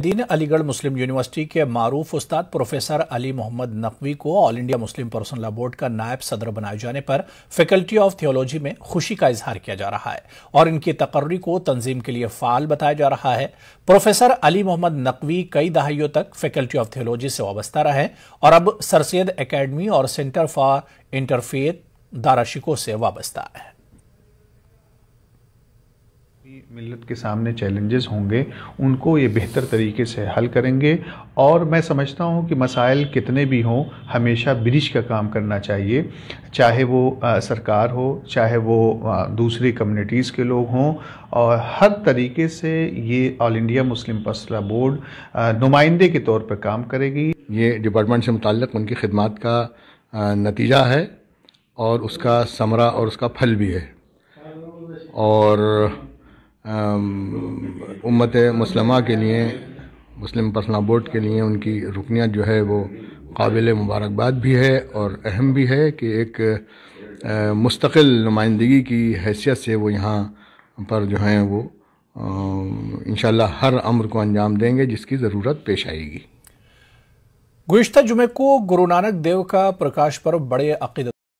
दीन अलीगढ़ मुस्लिम यूनिवर्सिटी के मारूफ उस्ताद प्रोफेसर अली मोहम्मद नकवी को all India Muslim personal board का नायब सदर बनाए जाने पर फैकल्टी ऑफ थियोलॉजी में खुशी का इजहार किया जा रहा है और इनकी तकर्री को तंजीम के लिए फाल बताया जा रहा है प्रोफेसर अली मोहम्मद नकवी कई दहाइयों तक फैकल्टी ऑफ थियोलॉजी से वाबस्ता रहे और अब सरसैद अकेडमी और सेंटर फॉर इंटरफेथ दाराशिको से वाबस्ता है मिलत के सामने चैलेंजेस होंगे उनको ये बेहतर तरीके से हल करेंगे और मैं समझता हूँ कि मसाइल कितने भी हों हमेशा ब्रिज का काम करना चाहिए चाहे वो आ, सरकार हो चाहे वो आ, दूसरी कम्युनिटीज़ के लोग हों और हर तरीके से ये all India Muslim personal board नुमाइंदे के तौर पर काम करेगी ये डिपार्टमेंट से मुतल उनकी खिदमत का आ, नतीजा है और उसका समरा और उसका फल भी है और उम्मत मुसलमा के लिए मुस्लिम पर्सनल बोर्ड के लिए उनकी रुकनियत जो है वो काबिल मुबारकबाद भी है और अहम भी है कि एक मुस्तकिल नुमाइंदगी की हैसियत से वो यहाँ पर जो हैं वो इन हर अम्र को अंजाम देंगे जिसकी ज़रूरत पेश आएगी गुज्त जुमे को गुरु नानक देव का प्रकाश पर्व बड़े अकीदत